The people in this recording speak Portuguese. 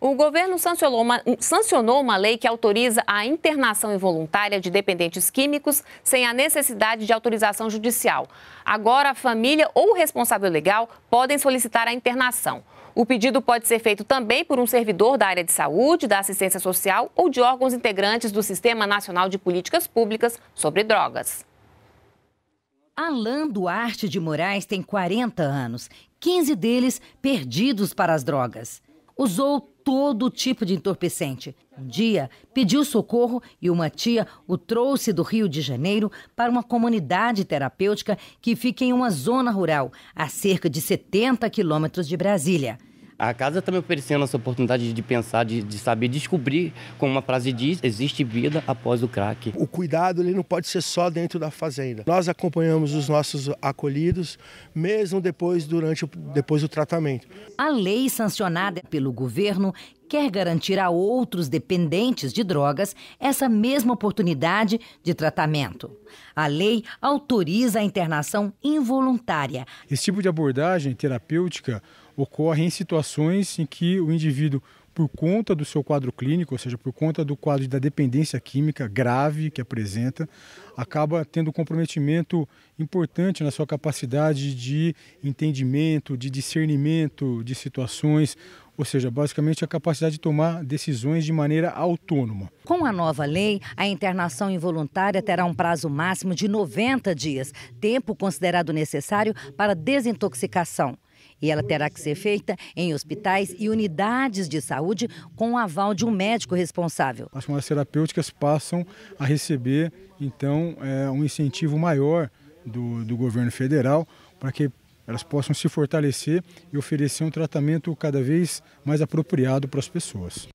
O governo sancionou uma, sancionou uma lei que autoriza a internação involuntária de dependentes químicos sem a necessidade de autorização judicial. Agora, a família ou o responsável legal podem solicitar a internação. O pedido pode ser feito também por um servidor da área de saúde, da assistência social ou de órgãos integrantes do Sistema Nacional de Políticas Públicas sobre Drogas. Alain Duarte de Moraes tem 40 anos, 15 deles perdidos para as drogas. Usou todo tipo de entorpecente. Um dia, pediu socorro e uma tia o trouxe do Rio de Janeiro para uma comunidade terapêutica que fica em uma zona rural, a cerca de 70 quilômetros de Brasília. A casa está me oferecendo essa oportunidade de pensar, de, de saber descobrir, como uma frase diz, existe vida após o crack. O cuidado ele não pode ser só dentro da fazenda. Nós acompanhamos os nossos acolhidos, mesmo depois, durante depois do tratamento. A lei sancionada pelo governo quer garantir a outros dependentes de drogas essa mesma oportunidade de tratamento. A lei autoriza a internação involuntária. Esse tipo de abordagem terapêutica ocorre em situações em que o indivíduo por conta do seu quadro clínico, ou seja, por conta do quadro da dependência química grave que apresenta, acaba tendo um comprometimento importante na sua capacidade de entendimento, de discernimento de situações, ou seja, basicamente a capacidade de tomar decisões de maneira autônoma. Com a nova lei, a internação involuntária terá um prazo máximo de 90 dias, tempo considerado necessário para desintoxicação e ela terá que ser feita em hospitais e unidades de saúde com o aval de um médico responsável. As farmácias terapêuticas passam a receber, então, é, um incentivo maior do, do governo federal para que elas possam se fortalecer e oferecer um tratamento cada vez mais apropriado para as pessoas.